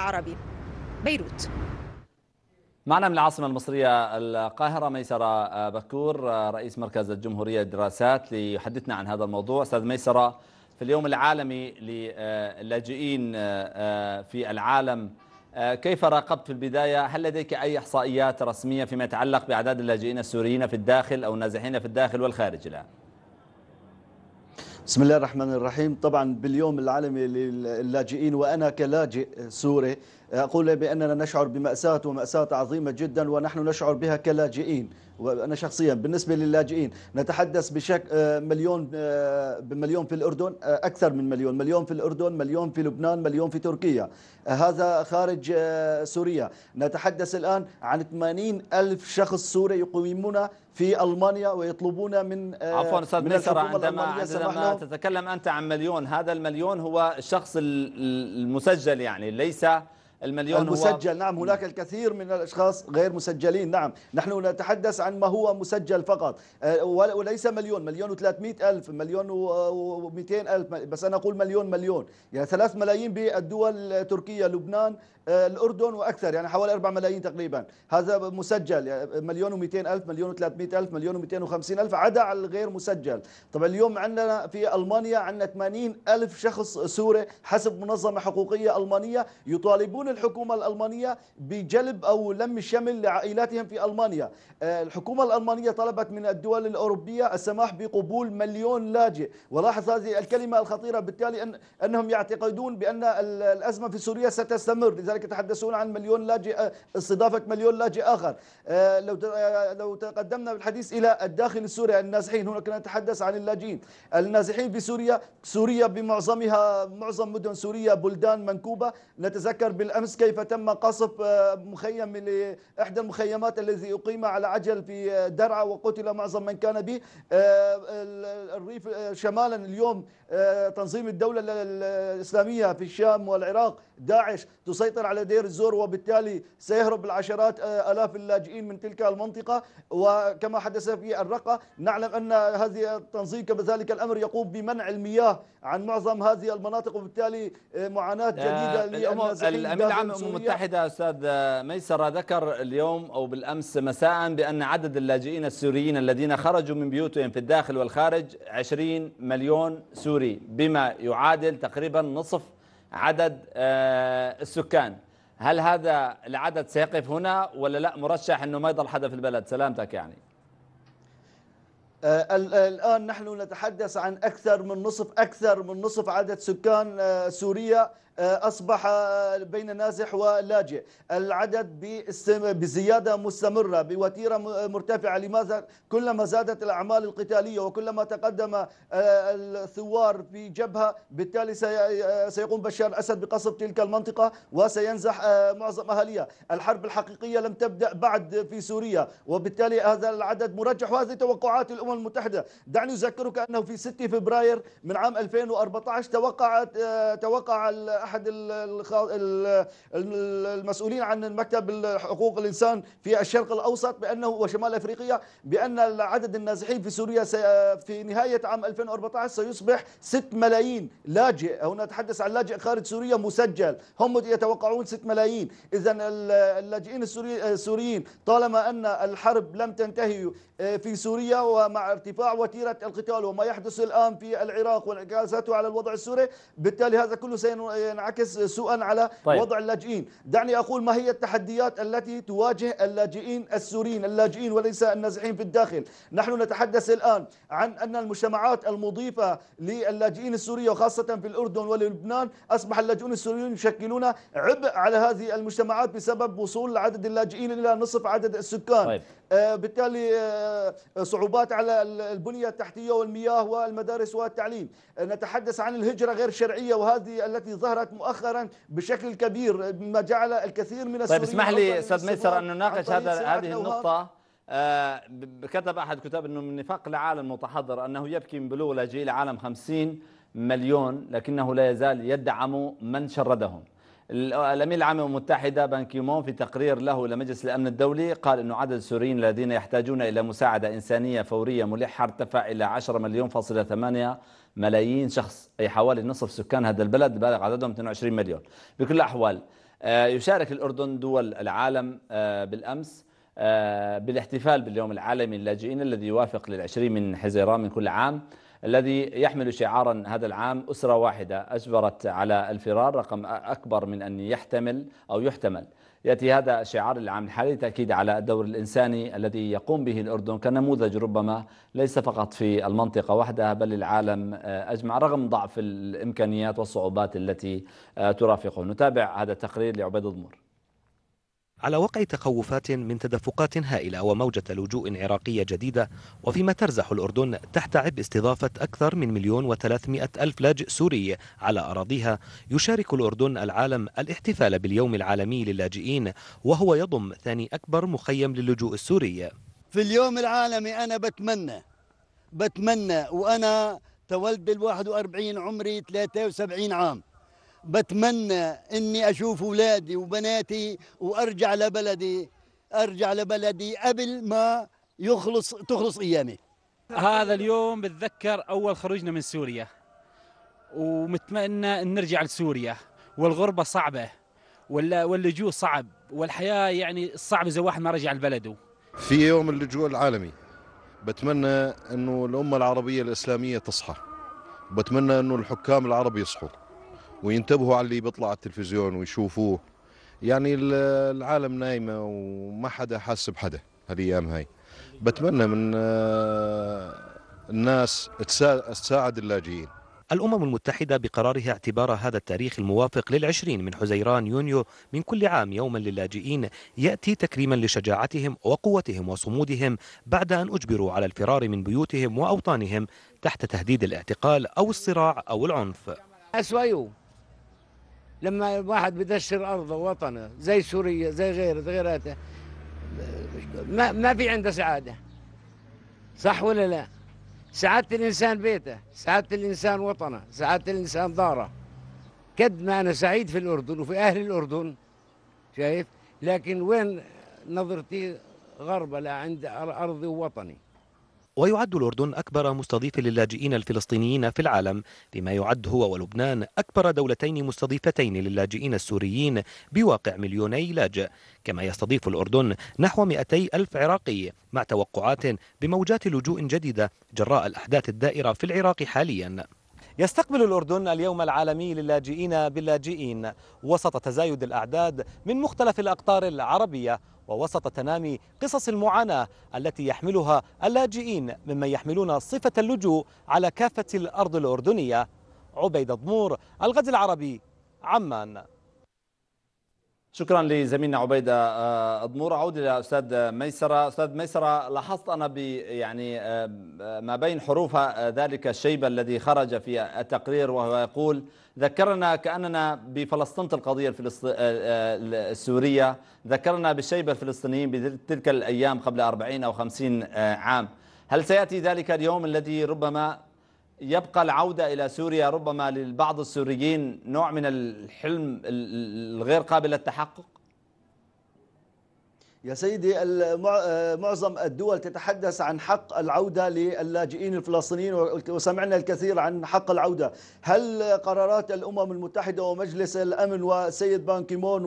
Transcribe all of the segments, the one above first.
العربي بيروت معنا من العاصمة المصرية القاهرة ميسرة بكور رئيس مركز الجمهورية للدراسات ليحدثنا عن هذا الموضوع أستاذ ميسرة في اليوم العالمي للاجئين آه، آه، في العالم آه، كيف راقبت في البداية هل لديك أي إحصائيات رسمية فيما يتعلق بأعداد اللاجئين السوريين في الداخل أو النازحين في الداخل والخارج الآن؟ بسم الله الرحمن الرحيم طبعا باليوم العالمي للاجئين وأنا كلاجئ سوري أقول بأننا نشعر بمأساة ومأساة عظيمة جدا ونحن نشعر بها كلاجئين وأنا شخصيا بالنسبة للاجئين نتحدث بشكل آه، مليون آه، بمليون في الأردن آه، أكثر من مليون مليون في الأردن مليون في لبنان مليون في تركيا هذا خارج سوريا نتحدث الآن عن 80 ألف شخص سوري يقيمون في ألمانيا ويطلبون من عفوا أستاذ ميسرة عندما, عندما تتكلم أنت عن مليون هذا المليون هو الشخص المسجل يعني ليس المليون المسجل هو نعم هناك الكثير من الأشخاص غير مسجلين نعم نحن نتحدث عن ما هو مسجل فقط آه، وليس مليون مليون و300 ألف مليون و200 ألف بس أنا أقول مليون مليون يعني 3 ملايين بالدول تركيا لبنان آه، الأردن وأكثر يعني حوالي 4 ملايين تقريبا هذا مسجل يعني مليون و200 ألف مليون و300 ألف مليون و250 ألف عدا الغير مسجل طبعا اليوم عندنا في ألمانيا عندنا 80 ألف شخص سوري حسب منظمة حقوقية ألمانية يطالبون تقول الحكومة الألمانية بجلب أو لم الشمل لعائلاتهم في ألمانيا آه، الحكومة الألمانية طلبت من الدول الأوروبية السماح بقبول مليون لاجئ ولاحظ هذه الكلمة الخطيرة بالتالي أن أنهم يعتقدون بأن الأزمة في سوريا ستستمر لذلك يتحدثون عن مليون لاجئ آه، استضافة مليون لاجئ آخر آه، لو لو تقدمنا بالحديث إلى الداخل السوري النازحين هناك نتحدث عن اللاجئين النازحين في سوريا سوريا بمعظمها معظم مدن سوريا بلدان منكوبة نتذكر بال بالأمس كيف تم قصف آه، مخيم لإحدى المخيمات الذي أقيم على عجل في آه، درعا وقتل معظم من كان به آه، الريف شمالا اليوم آه، تنظيم الدولة الإسلامية في الشام والعراق داعش تسيطر على دير الزور وبالتالي سيهرب العشرات آه، ألاف اللاجئين من تلك المنطقة وكما حدث في الرقة نعلم أن هذه التنظيم كذلك الأمر يقوم بمنع المياه عن معظم هذه المناطق وبالتالي آه، معاناة جديدة الأمين العام الأمم المتحدة أستاذ ميسر ذكر اليوم أو بالأمس مساء بأن عدد اللاجئين السوريين الذين خرجوا من بيوتهم في الداخل والخارج 20 مليون سوري السوري بما يعادل تقريبا نصف عدد آه، السكان هل هذا العدد سيقف هنا ولا لا مرشح أنه ما يضل حدا في البلد سلامتك يعني آه، آه، الآن نحن نتحدث عن أكثر من نصف أكثر من نصف عدد سكان سوريا آه، أصبح آه، بين نازح ولاجئ العدد بزيادة مستمرة بوتيرة آه، مرتفعة لماذا كلما زادت الأعمال القتالية وكلما تقدم الثوار في جبهة بالتالي سيقوم بشار الأسد بقصف تلك المنطقة وسينزح معظم اهاليها الحرب الحقيقية لم تبدأ بعد في سوريا وبالتالي هذا العدد مرجح وهذه توقعات الأمم المتحدة دعني أذكرك أنه في 6 فبراير من عام 2014 توقعت توقع احد المسؤولين عن مكتب حقوق الانسان في الشرق الاوسط بانه وشمال افريقيا بان عدد النازحين في سوريا في نهايه عام 2014 سيصبح 6 ملايين لاجئ هنا نتحدث عن لاجئ خارج سوريا مسجل هم يتوقعون 6 ملايين اذا اللاجئين السوريين طالما ان الحرب لم تنتهي آه، في سوريا ومع ارتفاع وتيره القتال وما يحدث الان في العراق وانعكاساته على الوضع السوري بالتالي هذا كله ينعكس سوءا على طيب. وضع اللاجئين دعني أقول ما هي التحديات التي تواجه اللاجئين السوريين اللاجئين وليس النازحين في الداخل نحن نتحدث الآن عن أن المجتمعات المضيفة للاجئين السورية وخاصة في الأردن ولبنان أصبح اللاجئون السوريون يشكلون عبء على هذه المجتمعات بسبب وصول عدد اللاجئين إلى نصف عدد السكان طيب. آه، بالتالي آه، صعوبات على البنية التحتية والمياه والمدارس والتعليم آه، نتحدث عن الهجرة غير شرعية وهذه التي ظهرت مؤخرا بشكل كبير مما جعل الكثير من طيب، السوريين طيب اسمح لي أستاذ ميسر أن نناقش هذا هذه النقطة كتب أحد كتاب أنه من نفاق العالم المتحضر أنه يبكي من بلوغ لجيل العالم 50 مليون لكنه لا يزال يدعم من شردهم الامين العام للامم المتحده بان كيمون في تقرير له لمجلس الامن الدولي قال انه عدد السوريين الذين يحتاجون الى مساعده انسانيه فوريه ملحه ارتفع الى 10 مليون فاصلة 8 ملايين شخص اي حوالي نصف سكان هذا البلد بالغ عددهم 22 مليون بكل الاحوال آه، يشارك الاردن دول العالم آه، بالامس آه، بالاحتفال باليوم العالمي للاجئين الذي يوافق للعشرين من حزيران من كل عام الذي يحمل شعارا هذا العام أسرة واحدة أجبرت على الفرار رقم أكبر من أن يحتمل أو يحتمل يأتي هذا الشعار للعام الحالي تأكيد على الدور الإنساني الذي يقوم به الأردن كنموذج ربما ليس فقط في المنطقة وحدها بل العالم آه، أجمع رغم ضعف الإمكانيات والصعوبات التي آه، ترافقه نتابع هذا التقرير لعبيد الضمور على وقع تخوفات من تدفقات هائلة وموجة لجوء عراقية جديدة وفيما ترزح الأردن تحت عبء استضافة أكثر من مليون وثلاثمائة ألف لاجئ سوري على أراضيها يشارك الأردن العالم الاحتفال باليوم العالمي للاجئين وهو يضم ثاني أكبر مخيم للجوء السوري في اليوم العالمي أنا بتمنى بتمنى وأنا تولد بال 41 عمري 73 عام بتمنى اني اشوف اولادي وبناتي وارجع لبلدي ارجع لبلدي قبل ما يخلص تخلص ايامي هذا اليوم بتذكر اول خروجنا من سوريا ومتمنى ان نرجع لسوريا والغربه صعبه ولا واللجوء صعب والحياه يعني صعبه اذا واحد ما رجع لبلده في يوم اللجوء العالمي بتمنى انه الامه العربيه الاسلاميه تصحى بتمنى انه الحكام العرب يصحوا وينتبهوا على اللي بيطلع على التلفزيون ويشوفوه يعني العالم نايمه وما حدا حاس بحدا هالايام هاي بتمنى من آه، الناس تساعد اللاجئين الأمم المتحدة بقرارها اعتبار هذا التاريخ الموافق للعشرين من حزيران يونيو من كل عام يوما للاجئين يأتي تكريما لشجاعتهم وقوتهم وصمودهم بعد أن أجبروا على الفرار من بيوتهم وأوطانهم تحت تهديد الاعتقال أو الصراع أو العنف لما الواحد بدشر ارضه ووطنه زي سوريا زي غيره غيراته ما ما في عنده سعاده صح ولا لا؟ سعاده الانسان بيته، سعاده الانسان وطنه، سعاده الانسان داره قد ما انا سعيد في الاردن وفي اهل الاردن شايف؟ لكن وين نظرتي غربة عند أرضي ووطني ويعد الأردن أكبر مستضيف للاجئين الفلسطينيين في العالم بما يعد هو ولبنان أكبر دولتين مستضيفتين للاجئين السوريين بواقع مليوني لاجئ كما يستضيف الأردن نحو 200 ألف عراقي مع توقعات بموجات لجوء جديدة جراء الأحداث الدائرة في العراق حالياً يستقبل الأردن اليوم العالمي للاجئين باللاجئين وسط تزايد الأعداد من مختلف الأقطار العربية ووسط تنامي قصص المعاناة التي يحملها اللاجئين ممن يحملون صفة اللجوء على كافة الأرض الأردنية عبيد ضمور الغد العربي عمان شكرا لزميلنا عبيده آه، أضمور اعود الى استاذ ميسره استاذ ميسره لاحظت انا ب يعني آه، ما بين حروفها آه، ذلك الشيب الذي خرج في التقرير وهو يقول ذكرنا كاننا بفلسطين القضيه السوريه ذكرنا بالشيبه الفلسطينيين بتلك الايام قبل 40 او 50 عام هل سياتي ذلك اليوم الذي ربما يبقى العودة إلى سوريا ربما للبعض السوريين نوع من الحلم الغير قابل للتحقق يا سيدي آه، معظم الدول تتحدث عن حق العودة للاجئين الفلسطينيين وسمعنا الكثير عن حق العودة هل قرارات الأمم المتحدة ومجلس الأمن والسيد بان كيمون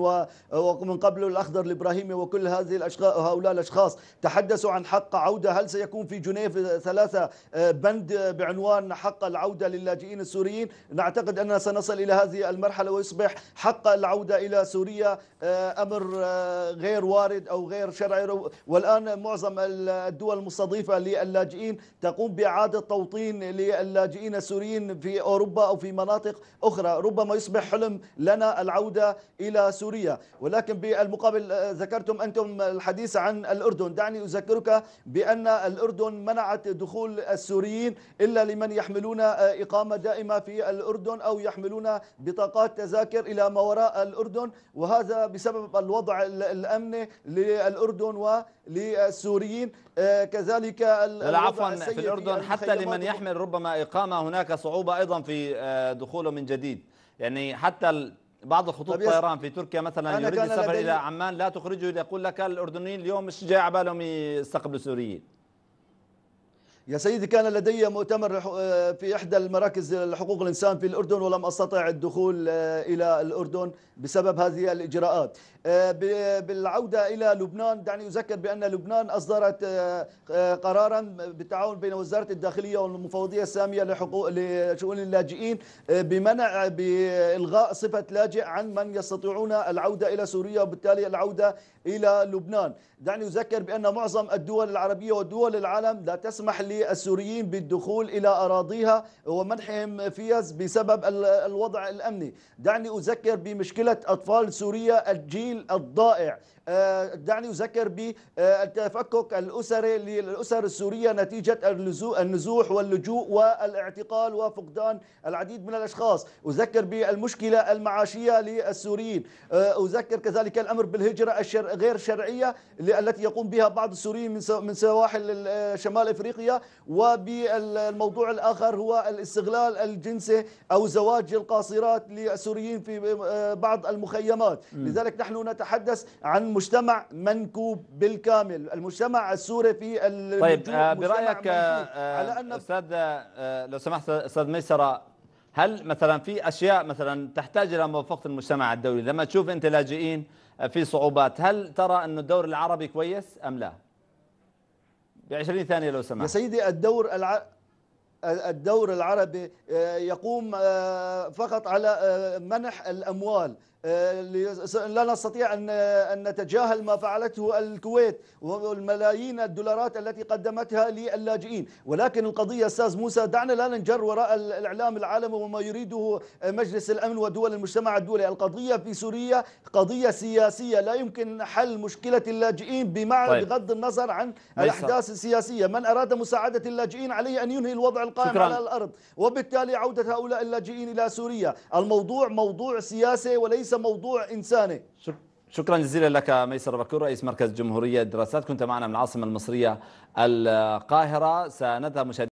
ومن قبله الأخضر الإبراهيمي وكل هذه الأشخاص هؤلاء الأشخاص تحدثوا عن حق عودة هل سيكون في جنيف ثلاثة آه، بند بعنوان حق العودة للاجئين السوريين نعتقد أننا سنصل إلى هذه المرحلة ويصبح حق العودة إلى سوريا آه، أمر غير وارد أو وغير شرعي والآن معظم الدول المستضيفة للاجئين تقوم بإعادة توطين للاجئين السوريين في أوروبا أو في مناطق أخرى ربما يصبح حلم لنا العودة إلى سوريا ولكن بالمقابل آه، ذكرتم أنتم الحديث عن الأردن دعني أذكرك بأن الأردن منعت دخول السوريين إلا لمن يحملون آه، إقامة دائمة في الأردن أو يحملون بطاقات تذاكر إلى ما وراء الأردن وهذا بسبب الوضع الأمني للأردن وللسوريين آه، كذلك لا عفوا في الأردن حتى لمن يحمل ربما إقامة هناك صعوبة أيضا في آه، دخوله من جديد يعني حتى بعض الخطوط الطيران في تركيا مثلا يريد السفر الى عمان لا تخرجه يقول لك الاردنيين اليوم مش جاي على بالهم يستقبلوا سوريين يا سيدي كان لدي مؤتمر آه، في إحدى المراكز لحقوق الإنسان في الأردن ولم أستطع الدخول آه، إلى الأردن بسبب هذه الإجراءات آه، بالعودة إلى لبنان دعني أذكر بأن لبنان أصدرت قرارا بالتعاون بين وزارة الداخلية والمفوضية السامية لحقوق لشؤون اللاجئين بمنع بإلغاء صفة لاجئ عن من يستطيعون العودة إلى سوريا وبالتالي العودة إلى لبنان دعني أذكر بأن معظم الدول العربية ودول العالم لا تسمح لي للسوريين بالدخول إلى أراضيها ومنحهم فيز بسبب الوضع الأمني دعني أذكر بمشكلة أطفال سوريا الجيل الضائع آه، دعني أذكر بالتفكك آه، الأسري للأسر السورية نتيجة النزوح واللجوء والاعتقال وفقدان العديد من الأشخاص أذكر بالمشكلة المعاشية للسوريين آه، أذكر كذلك الأمر بالهجرة الشر... غير شرعية التي يقوم بها بعض السوريين من سواحل شمال إفريقيا وبالموضوع الآخر هو الاستغلال الجنسي أو زواج القاصرات للسوريين في بعض المخيمات لذلك نحن نتحدث عن المجتمع منكوب بالكامل المجتمع السوري في طيب آه، برايك آه، آه، على أن استاذ لو سمحت استاذ ميسره هل مثلا في اشياء مثلا تحتاج الى موافقه المجتمع الدولي لما تشوف انت لاجئين في صعوبات هل ترى أن الدور العربي كويس ام لا ب 20 ثانيه لو سمحت يا سيدي الدور الع... الدور العربي يقوم فقط على منح الأموال لا نستطيع أن أن نتجاهل ما فعلته الكويت والملايين الدولارات التي قدمتها للاجئين ولكن القضية أستاذ موسى دعنا لا ننجر وراء الإعلام العالمي وما يريده مجلس الأمن ودول المجتمع الدولي القضية في سوريا قضية سياسية لا يمكن حل مشكلة اللاجئين بمعنى طيب. بغض النظر عن الأحداث السياسية من أراد مساعدة اللاجئين عليه أن ينهي الوضع القائم شكرا. على الأرض وبالتالي عودة هؤلاء اللاجئين إلى سوريا الموضوع موضوع سياسي وليس ليس موضوع إنساني شكرا جزيلا لك ميسر بكور رئيس مركز جمهورية الدراسات كنت معنا من العاصمة المصرية القاهرة سنذهب مشاهدين